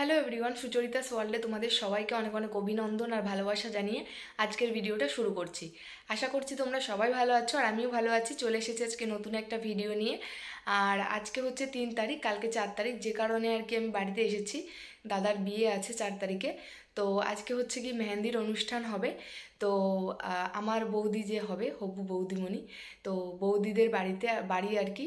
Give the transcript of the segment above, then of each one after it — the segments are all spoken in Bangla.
হ্যালো এভরিওয়ান সুচরিতা সোয়ার্ল্ডে তোমাদের সবাইকে অনেক অনেক অভিনন্দন আর ভালোবাসা জানিয়ে আজকের ভিডিওটা শুরু করছি আশা করছি তোমরা সবাই ভালো আছো আর আমিও ভালো আছি চলে এসেছি আজকে নতুন একটা ভিডিও নিয়ে আর আজকে হচ্ছে তিন তারিখ কালকে চার তারিখ যে কারণে আর কি আমি বাড়িতে এসেছি দাদার বিয়ে আছে চার তারিখে তো আজকে হচ্ছে কি মেহেন্দির অনুষ্ঠান হবে তো আমার বৌদি যে হবে হব্বু বৌদিমণি তো বৌদিদের বাড়িতে বাড়ি আর কি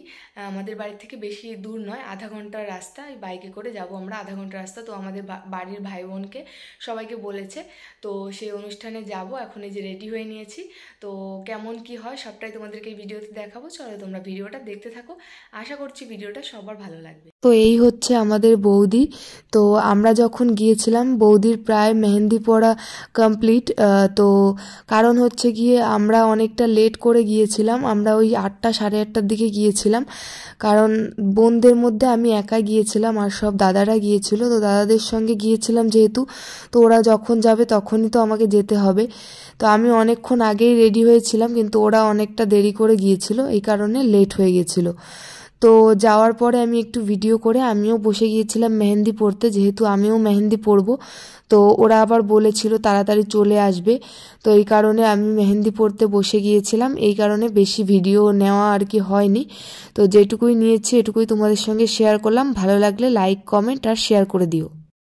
আমাদের বাড়ি থেকে বেশি দূর নয় আধা ঘন্টার রাস্তা বাইকে করে যাব আমরা আধা ঘন্টার রাস্তা তো আমাদের বাড়ির ভাই বোনকে সবাইকে বলেছে তো সেই অনুষ্ঠানে যাব এখন এই যে রেডি হয়ে নিয়েছি তো কেমন কি হয় সবটাই তোমাদেরকে ভিডিওতে দেখাবো চলো তোমরা ভিডিওটা দেখতে থাকো আশা করছি ভিডিওটা সবার ভালো লাগবে তো এই হচ্ছে আমাদের বৌদি তো আমরা যখন গিয়েছিলাম বৌদির প্রায় মেহেন্দি পড়া কমপ্লিট তো কারণ হচ্ছে গিয়ে আমরা অনেকটা লেট করে গিয়েছিলাম আমরা ওই আটটা সাড়ে আটটার দিকে গিয়েছিলাম কারণ বোনদের মধ্যে আমি একা গিয়েছিলাম আর সব দাদারা গিয়েছিল তো দাদাদের সঙ্গে গিয়েছিলাম যেহেতু তো ওরা যখন যাবে তখনই তো আমাকে যেতে হবে তো আমি অনেকক্ষণ আগেই রেডি হয়েছিলাম কিন্তু ওরা অনেকটা দেরি করে গিয়েছিল এই কারণে লেট হয়ে গেছিলো তো যাওয়ার পরে আমি একটু ভিডিও করে আমিও বসে গিয়েছিলাম মেহেন্দি পড়তে যেহেতু আমিও মেহেন্দি পরব তো ওরা আবার বলেছিল তাড়াতাড়ি চলে আসবে তো এই কারণে আমি মেহেন্দি পড়তে বসে গিয়েছিলাম এই কারণে বেশি ভিডিও নেওয়া আর কি হয়নি তো যেটুকুই নিয়েছি এটুকুই তোমাদের সঙ্গে শেয়ার করলাম ভালো লাগলে লাইক কমেন্ট আর শেয়ার করে দিও